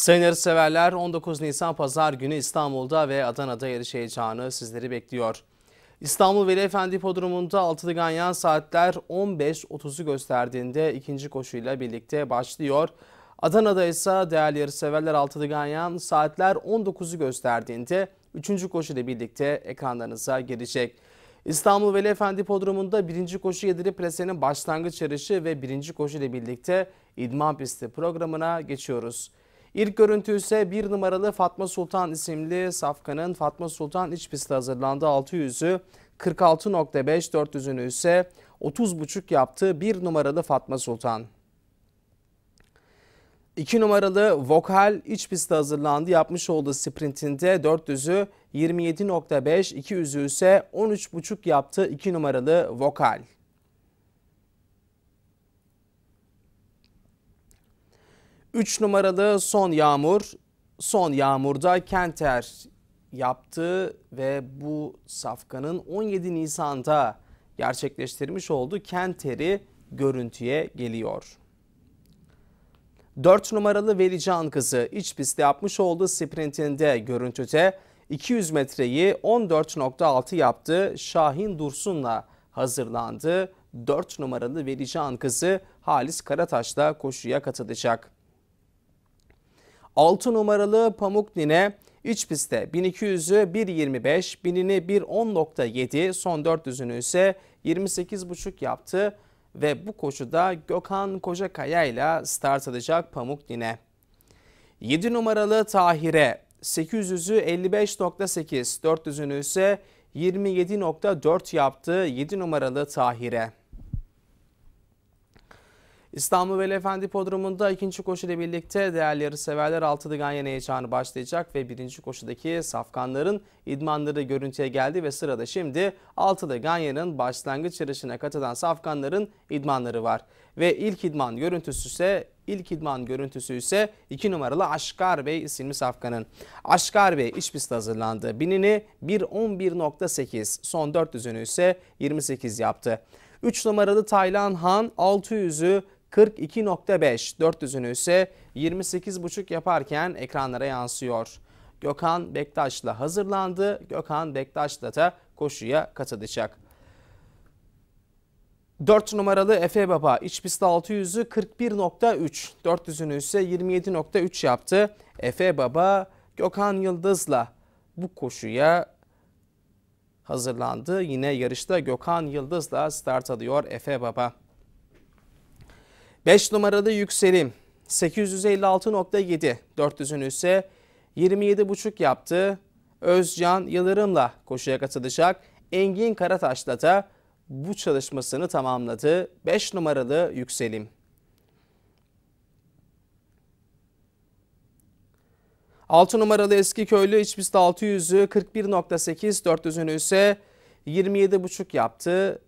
Sayın severler 19 Nisan Pazar günü İstanbul'da ve Adana'da yarış heyecanı sizleri bekliyor. İstanbul Veli Efendi Hipodromu'nda altılı ganyan saatler 15.30'u gösterdiğinde ikinci koşuyla birlikte başlıyor. Adana'da ise değerli yarışseverler altılı ganyan saatler 19'u gösterdiğinde üçüncü koşuyla birlikte ekranlarınıza gelecek. İstanbul Veli Efendi Podromu'nda birinci koşu yedili presenin başlangıç yarışı ve birinci koşuyla birlikte idman pisti programına geçiyoruz. İlk görüntü ise bir numaralı Fatma Sultan isimli Safkan'ın Fatma Sultan iç pistte hazırlandığı 600'ü 46.5 400'ünü ise 30.5 yaptı bir numaralı Fatma Sultan. 2 numaralı Vokal iç pistte hazırlandı. Yapmış olduğu sprintinde 400'ü 27.5, 200'ü ise 13.5 yaptı 2 numaralı Vokal. 3 numaralı son yağmur. Son yağmurda Kenter yaptı ve bu safkanın 17 Nisan'da gerçekleştirmiş olduğu Kenter'i görüntüye geliyor. 4 numaralı Velican kızı iç pistte yapmış olduğu sprintinde görüntüde 200 metreyi 14.6 yaptı. Şahin Dursun'la hazırlandı. 4 numaralı Velican kızı Halis Karataş'la koşuya katılacak. 6 numaralı Pamuk Nine iç pistte 1200'ü 1.25, 1000'ini 1.10.7, son 400'ünü ise 28.5 yaptı ve bu koşuda Gökhan Kocakaya ile start alacak Pamuk Nine. 7 numaralı Tahire 800'ü 55.8, 400'ünü ise 27.4 yaptı 7 numaralı Tahire. İstanbul Veli Efendi Podrumu'nda ikinci koşuyla birlikte değerli yarışseverler altılı ganyan heyecanı başlayacak ve birinci koşudaki safkanların idmanları görüntüye geldi ve sırada şimdi altılı ganyanın başlangıç yarışına katılan safkanların idmanları var. Ve ilk idman görüntüsü ise İlk idman görüntüsü ise 2 numaralı Aşkar Bey isimli safkanın. Aşkar Bey iç pist hazırlandı. Binini 1.11.8 son 400'ünü ise 28 yaptı. 3 numaralı Taylan Han 600'ü 42.5 400'ünü ise 28.5 yaparken ekranlara yansıyor. Gökhan Bektaş'la hazırlandı. Gökhan Bektaş'la da koşuya katılacak. 4 numaralı Efe Baba iç pist 600'ü 41.3, 400'ünü ise 27.3 yaptı. Efe Baba Gökhan Yıldız'la bu koşuya hazırlandı. Yine yarışta Gökhan Yıldız'la start alıyor Efe Baba. 5 numaralı yükselim 856.7, 400'ünü ise 27.5 yaptı. Özcan Yıldırım'la koşuya katılacak Engin Karataş'la da bu çalışmasını tamamladı. 5 numaralı yükselim. Altı numaralı eski köylü iç 600'ü 41.8, 400'ünü ise 27.5 yaptı.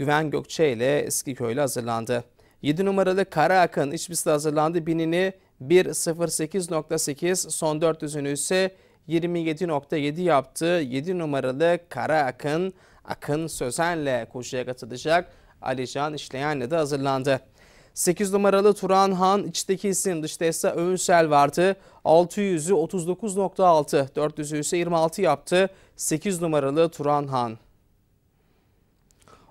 Güven Gökçe ile eski Eskiköylü hazırlandı. 7 numaralı Kara Akın iç pistte hazırlandı. Binini 1.08.8 son 400'ünü ise 27.7 yaptı. 7 numaralı Kara Akın, Akın Sözen'le koşuya katılacak. Alican İşleyen'le de hazırlandı. 8 numaralı Turan Han içteki isim dışta ise Öğünsel vardı. 600'ü 39.6 400'ü ise 26 yaptı. 8 numaralı Turan Han.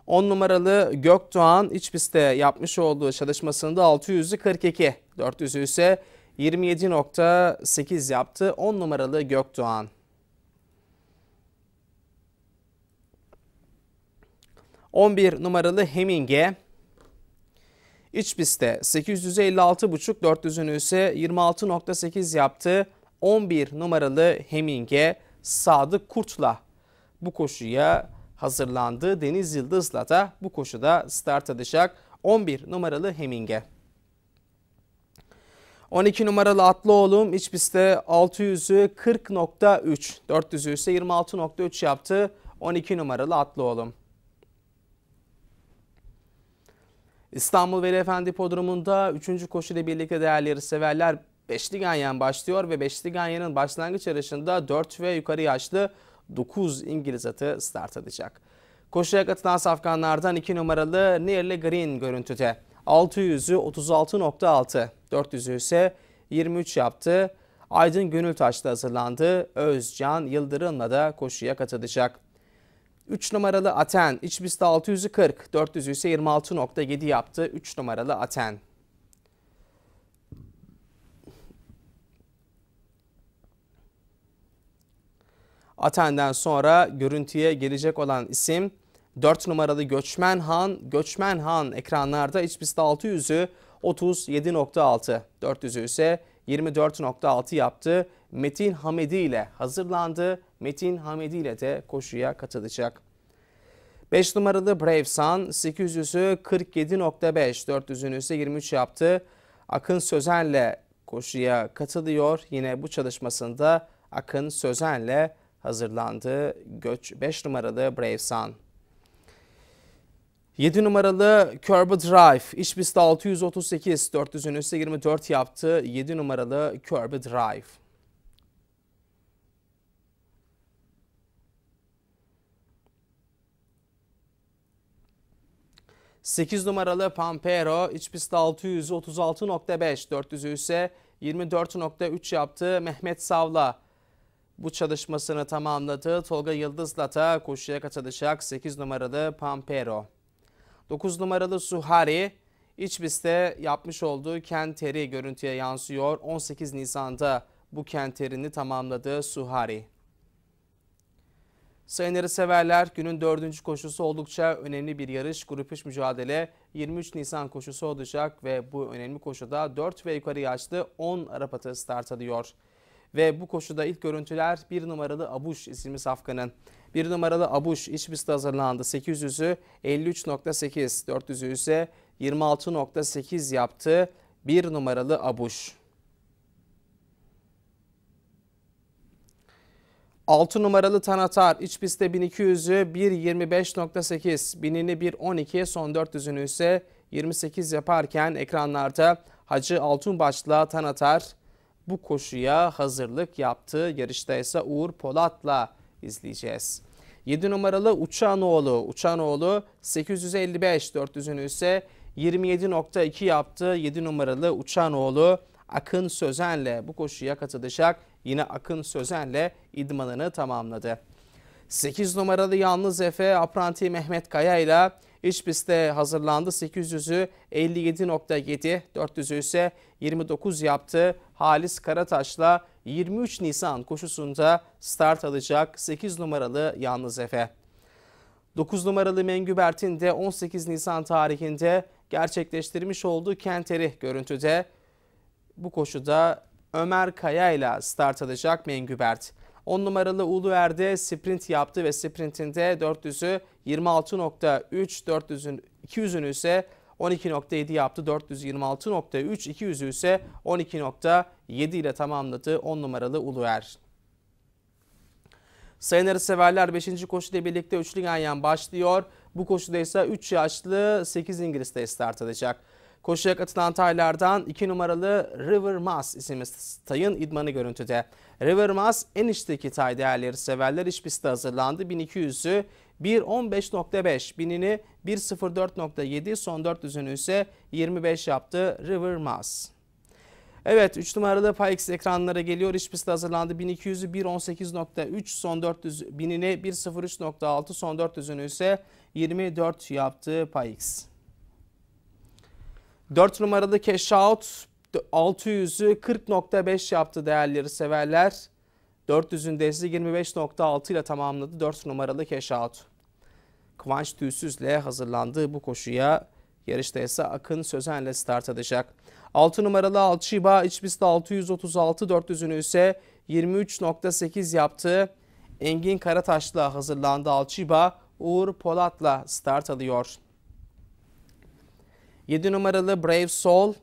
10 numaralı Gökdoğan iç pistte yapmış olduğu çalışmasında 600'ü 42, 400'ü ise 27.8 yaptı 10 numaralı Gökdoğan. 11 numaralı Heming'e iç pistte 856.5 400'ünü ise 26.8 yaptı. 11 numaralı Heming'e Sadık Kurt'la bu koşuya hazırlandı. Deniz Yıldız'la da bu koşuda start alacak 11 numaralı Heming'e. 12 numaralı atlı oğlum iç pistte 600'ü 40.3, 400'ü ise 26.3 yaptı 12 numaralı atlı oğlum. İstanbul Veli Efendi Podrumunda 3. koşuyla birlikte değerli yarışseverler Beşli Ganyan başlıyor ve Beşli Ganyan'ın başlangıç yarışında 4 ve yukarı yaşlı 9 İngiliz atı start alacak. Koşuya katılan safkanlardan 2 numaralı Nearly Green görüntüde. 600'ü 36.6, 400'ü ise 23 yaptı. Aydın Gönül Gönültaş'ta hazırlandı. Özcan Yıldırım'la da koşuya katılacak. 3 numaralı Aten, iç pistte 400'ü ise 26.7 yaptı. 3 numaralı Aten. Aten'den sonra görüntüye gelecek olan isim 4 numaralı Göçmen Han. Göçmen Han ekranlarda HBS'de 600'ü 37.6, 400'ü ise 24.6 yaptı. Metin Hamedi ile hazırlandı. Metin Hamedi ile de koşuya katılacak. 5 numaralı Brave Sun 800'ü 47.5, 400'ünü ise 23 yaptı. Akın Sözen'le koşuya katılıyor. Yine bu çalışmasında Akın Sözen'le hazırlandı. Göç 5 numaralı Brave Bravesan. 7 numaralı Curb Drive. İç pistte 638, 400'ün üstü 24 yaptı. 7 numaralı Curb Drive. 8 numaralı Pampero iç pistte 636.5, 400'ü ise 24.3 yaptı. Mehmet Savla bu çalışmasını tamamladı. Tolga Yıldız'la da koşuya katılacak 8 numaralı Pampero. 9 numaralı Suhari iç yapmış olduğu kenteri görüntüye yansıyor. 18 Nisan'da bu kenterini tamamladı Suhari. Sayınları severler günün dördüncü koşusu oldukça önemli bir yarış. Grup 3 mücadele 23 Nisan koşusu olacak ve bu önemli koşuda 4 ve yukarı yaşlı 10 Arap atı start alıyor. Ve bu koşuda ilk görüntüler bir numaralı Abuş isimli safkanın. Bir numaralı Abuş iç pistte hazırlandı. 800'ü 53.8, 400'ü ise 26.8 yaptı. Bir numaralı Abuş. 6 numaralı Tanatar iç pistte 1200'ü 1.25.8, binini 1.12, son 400'ünü ise 28 yaparken ekranlarda Hacı Altunbaş'la Tanatar bu koşuya hazırlık yaptı. Yarışta ise Uğur Polat'la izleyeceğiz. 7 numaralı Uçanoğlu. Uçanoğlu 855 400'ünü ise 27.2 yaptı. 7 numaralı Uçanoğlu Akın Sözen'le bu koşuya katılacak. Yine Akın Sözen'le idmanını tamamladı. 8 numaralı Yalnız Efe Apranti Mehmet Kaya ile İç pistte hazırlandı. 800'ü 57.7, 400'ü ise 29 yaptı. Halis Karataş'la 23 Nisan koşusunda start alacak 8 numaralı Yalnız Efe. 9 numaralı Mengübert'in de 18 Nisan tarihinde gerçekleştirmiş olduğu Kenteri görüntüde bu koşuda Ömer Kaya ile start alacak Mengübert. 10 numaralı Uluer'de sprint yaptı ve sprintinde 400'ü 26.3, 400'ün 200'ünü ise 12.7 yaptı. 426.3, 200'ü ise 12.7 ile tamamladı 10 numaralı Uluer. Sayın severler 5. koşuyla birlikte üçlü yan başlıyor. Bu koşuda ise 3 yaşlı 8 İngiliz de start alacak. Koşuya katılan taylardan 2 numaralı River Mass isimli tayın idmanı görüntüde. River Mass en içteki tay değerleri severler iş pisti hazırlandı. 1200'ü 1.15.5, binini 1.04.7, son 400'ünü ise 25 yaptı River Mass. Evet 3 numaralı PyX ekranlara geliyor. İç pistte hazırlandı. 1200'ü 1.18.3 son 400 binine 1.03.6 son 400'ünü ise 24 yaptı PyX. 4 numaradaki Shout 600'ü 40.5 yaptı değerleri severler. 400'ün de 25.6 ile tamamladı 4 numaralı cash out. Kıvanç Tüysüz'le hazırlandığı bu koşuya yarışta ise Akın Sözen'le start edecek. 6 numaralı Alçiba İçbis'te 636, 400'ünü ise 23.8 yaptı. Engin Karataş'la hazırlandı Alçiba, Uğur Polat'la start alıyor. 7 numaralı Brave Soul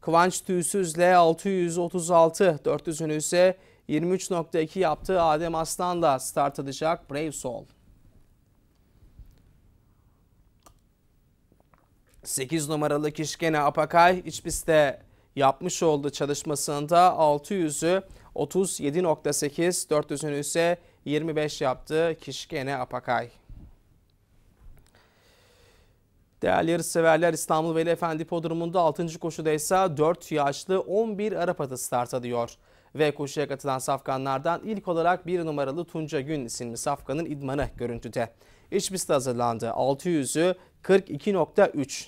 Kıvanç Tüysüz'le 636, 400'ünü ise 23.2 yaptığı Adem Aslan'la start edecek Brave Soul. 8 numaralı Kişkene Apakay iç pistte yapmış olduğu çalışmasında 600'ü 37.8, 400'ünü ise 25 yaptı Kişkene Apakay. Değerli yarışseverler İstanbul Veli Efendi Podrumunda 6. koşuda ise 4 yaşlı 11 Arap atı start alıyor. Ve koşuya katılan safkanlardan ilk olarak 1 numaralı Tunca Gün isimli safkanın idmanı görüntüde. İç pistte hazırlandı. 600'ü 42.3,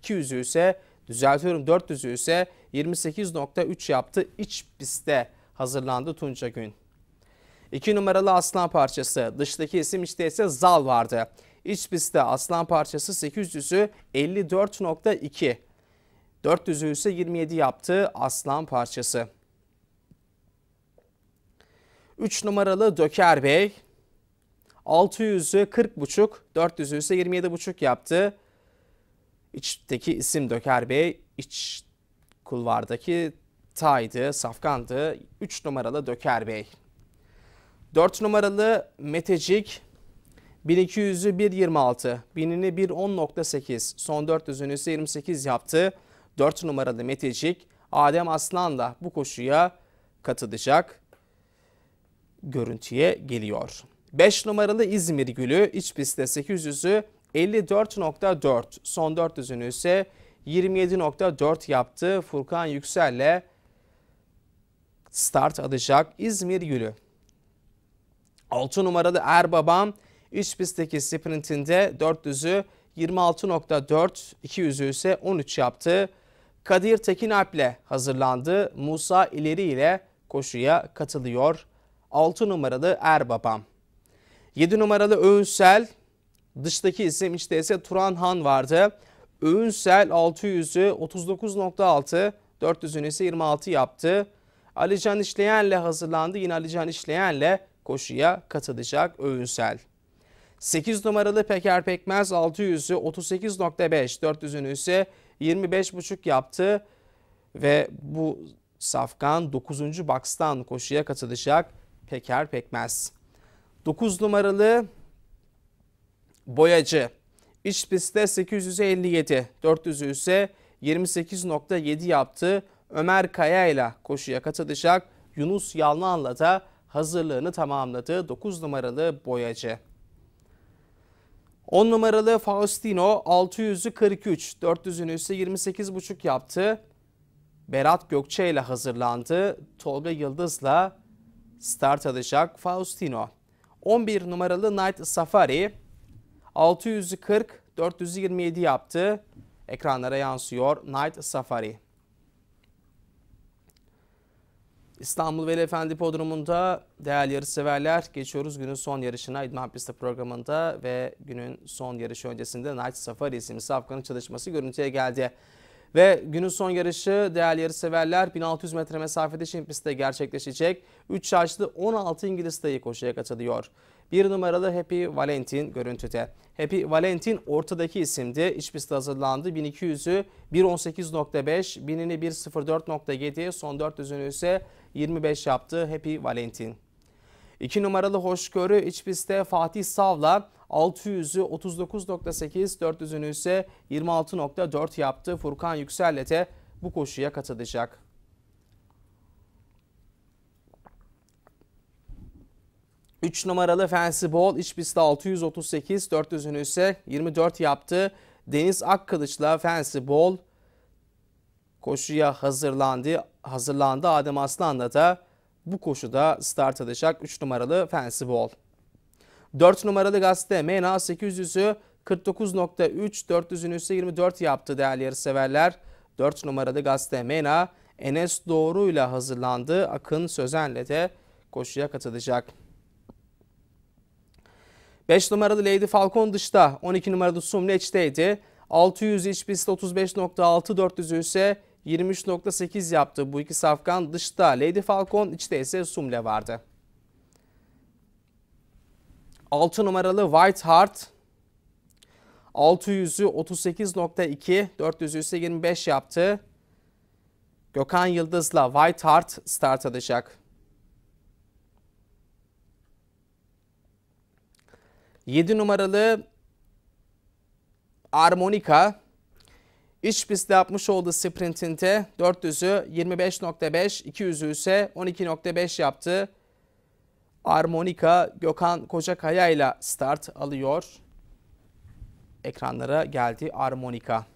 200'ü ise düzeltiyorum 400'ü ise 28.3 yaptı. İç pistte hazırlandı Tunca Gün. 2 numaralı aslan parçası. Dıştaki isim içte ise Zal vardı. İç pistte aslan parçası 800'ü 54.2. 400'ü ise 27 yaptı aslan parçası. 3 numaralı Döker Bey 600'ü 40.5, 400'ü ise 27.5 yaptı. İçteki isim Döker Bey, iç kulvardaki Tay'dı, Safkan'dı. 3 numaralı Döker Bey. 4 numaralı Metecik 1200'ü 1.26, 1000'ini 1.10.8, son 400'ünü ise 28 yaptı. 4 numaralı Metecik Adem Aslan'la bu koşuya katılacak görüntüye geliyor. 5 numaralı İzmir Gülü iç pistte 800'ü 54.4, son 400'ünü ise 27.4 yaptı. Furkan Yüksel'le start alacak İzmir Gülü. 6 numaralı Erbabam İç pistteki sprintinde 4 düzü 26.4, 2 yüzü ise 13 yaptı. Kadir Tekinalp ile hazırlandı. Musa İleri ile koşuya katılıyor. 6 numaralı Erbabam. 7 numaralı Öğünsel. Dıştaki isim içte ise Turan Han vardı. Öğünsel 600'ü 39.6, 400'ünü ise 26 yaptı. Alican İşleyen'le hazırlandı. Yine Alican İşleyen'le koşuya katılacak Öğünsel. 8 numaralı Peker Pekmez 600'ü 38.5, 400'ünü ise 25.5 yaptı ve bu safkan 9. box'tan koşuya katılacak Peker Pekmez. 9 numaralı Boyacı iç pistte 857, 400'ü ise 28.7 yaptı. Ömer Kaya ile koşuya katılacak Yunus Yalman'la da hazırlığını tamamladı 9 numaralı Boyacı. 10 numaralı Faustino 600'ü 43, 400'ünü ise 28,5 yaptı. Berat Gökçe ile hazırlandı. Tolga Yıldız'la start alacak Faustino. 11 numaralı Night Safari 640, 427 yaptı. Ekranlara yansıyor Night Safari. İstanbul Veli Efendi Hipodromu'nda değerli yarışseverler geçiyoruz günün son yarışına İdman Pisti programında ve günün son yarışı öncesinde Night Safari isimli safkanın çalışması görüntüye geldi. Ve günün son yarışı değerli yarışseverler 1600 metre mesafede şimdi pistte gerçekleşecek. 3 yaşlı 16 İngiliz dayı koşuya katılıyor. bir numaralı Happy Valentin görüntüde. Happy Valentin ortadaki isimdi. İç pistte hazırlandı. 1200'ü 1.18.5, 1000'ini 1.04.7, son 400'ünü ise 25 yaptı. Happy Valentin. 2 numaralı hoşgörü iç pistte Fatih Sav'la 600'ü 39.8, 400'ünü ise 26.4 yaptı. Furkan Yüksellet'e bu koşuya katılacak. Üç numaralı Fancy Ball iç pistte 638, 400'ünü ise 24 yaptı. Deniz Akkılıç'la Fancy Ball koşuya hazırlandı hazırlandı. Adem Aslan'la da bu koşuda start alacak 3 numaralı Fancy Ball. 4 numaralı gazete MENA 800'ü 49.3, 400'ünü ise 24 yaptı değerli yarışseverler. 4 numaralı gazete MENA Enes ile hazırlandı. Akın Sözen'le de koşuya katılacak. 5 numaralı Lady Falcon dışta, 12 numaralı Sumleç'teydi. 600 iç pist 35.6, 400'ü ise 23.8 yaptı. Bu iki safkan dışta Lady Falcon, içte ise Sumle vardı. 6 numaralı White Heart yüzü 38.2, 400'ü ise 25 yaptı. Gökhan Yıldız'la White Heart start alacak. 7 numaralı Armonika İç pistte yapmış olduğu sprintinde 400'ü 25.5, 200'ü ise 12.5 yaptı. Armonika Gökhan Kocakaya ile start alıyor. Ekranlara geldi Armonika.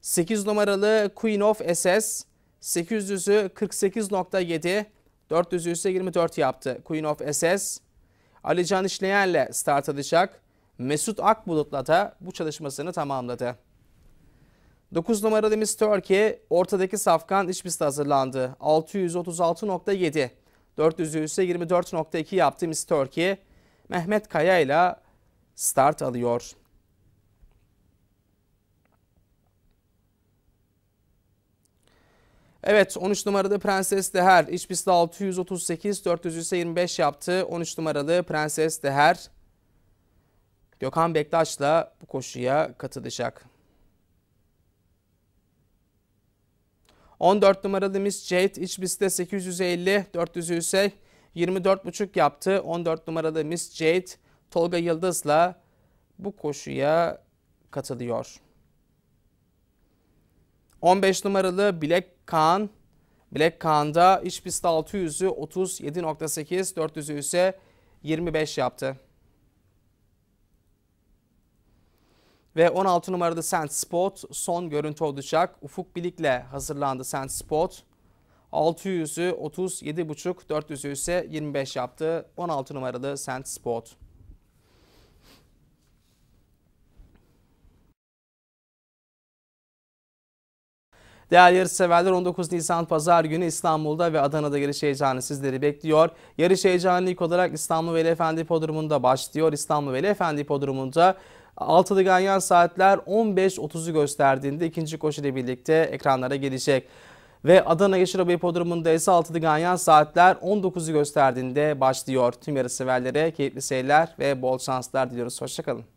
8 numaralı Queen of SS 800'ü 48.7, 400'ü ise 24 yaptı. Queen of SS Alican İşleyen'le start alacak. Mesut Akbulut'la da bu çalışmasını tamamladı. 9 numaralı Miss Turkey ortadaki safkan iç pistte hazırlandı. 636.7. 400'ü ise 24.2 yaptı Miss Turkey. Mehmet Kaya ile start alıyor. Evet 13 numaralı Prenses Deher iç pistte 638 400 ise 25 yaptı. 13 numaralı Prenses Deher Gökhan Bektaş'la bu koşuya katılacak. 14 numaralı Miss Jade iç pistte 850, 400'ü ise 24,5 yaptı. 14 numaralı Miss Jade Tolga Yıldız'la bu koşuya katılıyor. 15 numaralı Black Khan. Black Khan'da iç pistte 600'ü 37.8, 400'ü ise 25 yaptı. Ve 16 numaralı Sand Spot son görüntü olacak. Ufuk Bilik'le hazırlandı Sand Spot. 600'ü 37,5, 400'ü ise 25 yaptı. 16 numaralı Sand Spot. Değerli yarışseverler 19 Nisan Pazar günü İstanbul'da ve Adana'da yarış heyecanı sizleri bekliyor. Yarış heyecanı ilk olarak İstanbul Veli Efendi Podrumunda başlıyor. İstanbul Veli Efendi Podrumunda. Altılı ganyan saatler 15.30'u gösterdiğinde ikinci koşu ile birlikte ekranlara gelecek. Ve Adana Yeşilova Hipodromu'nda ise altılı ganyan saatler 19'u gösterdiğinde başlıyor. Tüm severlere keyifli seyirler ve bol şanslar diliyoruz. Hoşçakalın.